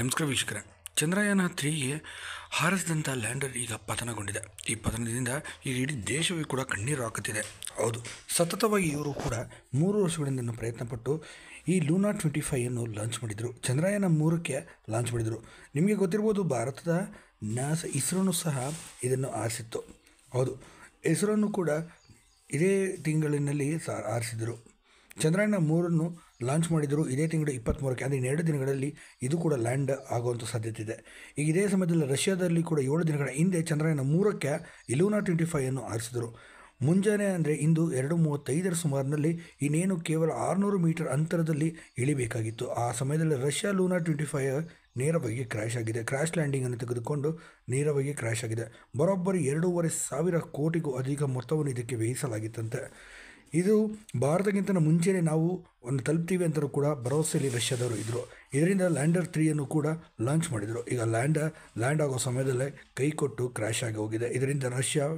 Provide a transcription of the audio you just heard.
ನಮಸ್ಕಾರ ವೀಕ್ಷಕರ ಚಂದ್ರಯಾನ ತ್ರೀಗೆ ಹಾರಿಸಿದಂಥ ಲ್ಯಾಂಡರ್ ಈಗ ಪತನಗೊಂಡಿದೆ ಈ ಪತನದಿಂದ ಈಗ ಇಡೀ ದೇಶವೇ ಕೂಡ ಕಣ್ಣೀರು ಹಾಕುತ್ತಿದೆ ಹೌದು ಸತತವಾಗಿ ಇವರು ಕೂಡ ಮೂರು ವರ್ಷಗಳಿಂದ ಪ್ರಯತ್ನಪಟ್ಟು ಈ ಲೂನಾ ಟ್ವೆಂಟಿ ಫೈವನ್ನು ಲಾಂಚ್ ಮಾಡಿದರು ಚಂದ್ರಯಾನ ಮೂರಕ್ಕೆ ಲಾಂಚ್ ಮಾಡಿದರು ನಿಮಗೆ ಗೊತ್ತಿರ್ಬೋದು ಭಾರತದ ನಾಸ ಇಸ್ರೋನು ಸಹ ಇದನ್ನು ಆರಿಸಿತ್ತು ಹೌದು ಇಸ್ರೋನು ಕೂಡ ಇದೇ ತಿಂಗಳಿನಲ್ಲಿ ಸಾ ಆರಿಸಿದರು ಚಂದ್ರಯಾನ ಮೂರನ್ನು ಲಾಂಚ್ ಮಾಡಿದರು ಇದೇ ತಿಂಗಳು ಇಪ್ಪತ್ತ್ಮೂರಕ್ಕೆ ಅಂದರೆ ಇನ್ನೆರಡು ದಿನಗಳಲ್ಲಿ ಇದು ಕೂಡ ಲ್ಯಾಂಡ್ ಆಗುವಂಥ ಸಾಧ್ಯತೆ ಇದೆ ಈಗ ಇದೇ ಸಮಯದಲ್ಲಿ ರಷ್ಯಾದಲ್ಲಿ ಕೂಡ ಏಳು ದಿನಗಳ ಹಿಂದೆ ಚಂದ್ರಯಾನ ಮೂರಕ್ಕೆ ಇಲೂನಾ ಟ್ವೆಂಟಿ ಫೈವನ್ನು ಆರಿಸಿದರು ಮುಂಜಾನೆ ಅಂದರೆ ಇಂದು ಎರಡು ಮೂವತ್ತೈದರ ಸುಮಾರಿನಲ್ಲಿ ಇನ್ನೇನು ಕೇವಲ ಆರುನೂರು ಮೀಟರ್ ಅಂತರದಲ್ಲಿ ಇಳಿಬೇಕಾಗಿತ್ತು ಆ ಸಮಯದಲ್ಲಿ ರಷ್ಯಾ ಲೂನಾ ಟ್ವೆಂಟಿ ಫೈ ನೇರವಾಗಿ ಕ್ರ್ಯಾಶ್ ಆಗಿದೆ ಕ್ರ್ಯಾಶ್ ಲ್ಯಾಂಡಿಂಗನ್ನು ತೆಗೆದುಕೊಂಡು ನೇರವಾಗಿ ಕ್ರ್ಯಾಶ್ ಆಗಿದೆ ಬರೋಬ್ಬರಿ ಎರಡೂವರೆ ಸಾವಿರ ಕೋಟಿಗೂ ಅಧಿಕ ಮೊತ್ತವನ್ನು ಇದಕ್ಕೆ ವ್ಯಯಿಸಲಾಗಿತ್ತಂತೆ ಇದು ಭಾರತಕ್ಕಿಂತ ಮುಂಚೆನೇ ನಾವು ಒಂದು ತಲುಪ್ತೀವಿ ಅಂತಲೂ ಕೂಡ ಭರವಸೆಯಲ್ಲಿ ರಷ್ಯಾದವರು ಇದ್ದರು ಇದರಿಂದ ಲ್ಯಾಂಡರ್ ತ್ರೀಯನ್ನು ಕೂಡ ಲಾಂಚ್ ಮಾಡಿದರು ಈಗ ಲ್ಯಾಂಡರ್ ಲ್ಯಾಂಡ್ ಆಗೋ ಸಮಯದಲ್ಲೇ ಕೈ ಕೊಟ್ಟು ಕ್ರ್ಯಾಶ್ ಆಗಿ ಹೋಗಿದೆ ಇದರಿಂದ ರಷ್ಯಾ